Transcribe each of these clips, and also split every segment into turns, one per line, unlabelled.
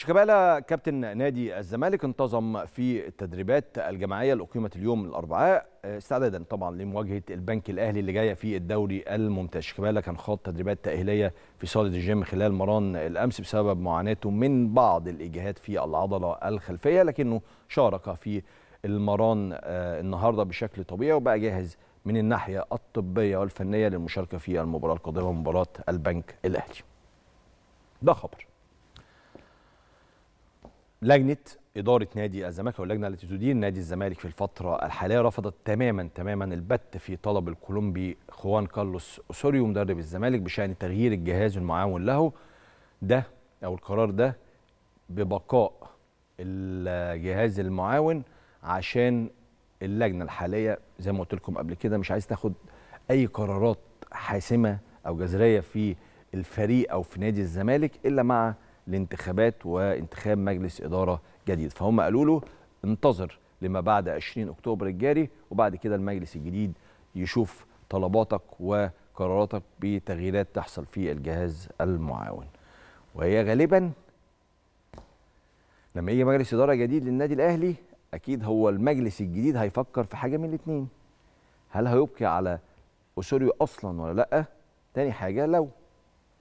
شيكابالا كابتن نادي الزمالك انتظم في التدريبات الجماعيه اللي اقيمت اليوم الاربعاء استعدادا طبعا لمواجهه البنك الاهلي اللي جايه في الدوري الممتاز شيكابالا كان خاض تدريبات تاهيليه في صاله الجيم خلال مران الامس بسبب معاناته من بعض الاجهاد في العضله الخلفيه لكنه شارك في المران آه، النهارده بشكل طبيعي وبقى جاهز من الناحيه الطبيه والفنيه للمشاركه في المباراه القادمه مباراه البنك الاهلي ده خبر لجنه إدارة نادي الزمالك أو اللجنة التي تدير نادي الزمالك في الفترة الحالية رفضت تماما تماما البت في طلب الكولومبي خوان كارلوس أوسوريو مدرب الزمالك بشأن تغيير الجهاز المعاون له ده أو القرار ده ببقاء الجهاز المعاون عشان اللجنة الحالية زي ما قلت لكم قبل كده مش عايز تاخد أي قرارات حاسمة أو جذرية في الفريق أو في نادي الزمالك إلا مع لانتخابات وانتخاب مجلس إدارة جديد فهم قالوا له انتظر لما بعد 20 أكتوبر الجاري وبعد كده المجلس الجديد يشوف طلباتك وقراراتك بتغييرات تحصل في الجهاز المعاون وهي غالبا لما يجي مجلس إدارة جديد للنادي الأهلي أكيد هو المجلس الجديد هيفكر في حاجة من الاتنين هل هيبقي على اسوريو أصلا ولا لأ؟ تاني حاجة لو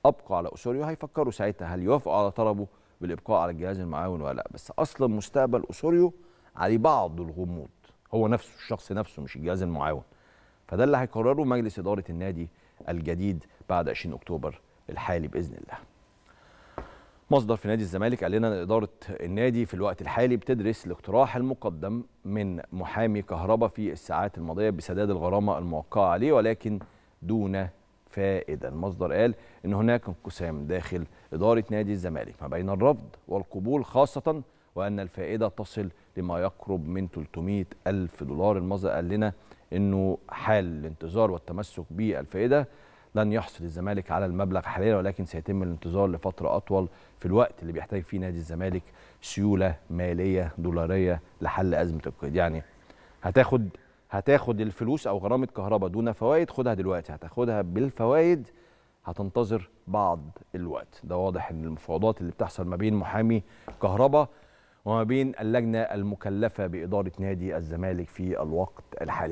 ابقوا على اسوريو هيفكروا ساعتها هل يوافقوا على طلبه بالابقاء على الجهاز المعاون ولا لا بس اصلا مستقبل اسوريو عليه بعض الغموض هو نفسه الشخص نفسه مش الجهاز المعاون فده اللي هيقرره مجلس اداره النادي الجديد بعد 20 اكتوبر الحالي باذن الله مصدر في نادي الزمالك قال لنا ان اداره النادي في الوقت الحالي بتدرس الاقتراح المقدم من محامي كهربا في الساعات الماضيه بسداد الغرامه الموقعه عليه ولكن دون فائدة المصدر قال إن هناك انقسام داخل إدارة نادي الزمالك ما بين الرفض والقبول خاصة وأن الفائدة تصل لما يقرب من 300 ألف دولار المصدر قال لنا إنه حال الانتظار والتمسك بالفائدة لن يحصل الزمالك على المبلغ حاليا ولكن سيتم الانتظار لفترة أطول في الوقت اللي بيحتاج فيه نادي الزمالك سيولة مالية دولارية لحل أزمة القيد يعني هتاخد هتاخد الفلوس او غرامه كهرباء دون فوائد خدها دلوقتي هتاخدها بالفوائد هتنتظر بعض الوقت ده واضح ان المفاوضات اللي بتحصل ما بين محامي كهرباء وما بين اللجنه المكلفه باداره نادي الزمالك في الوقت الحالي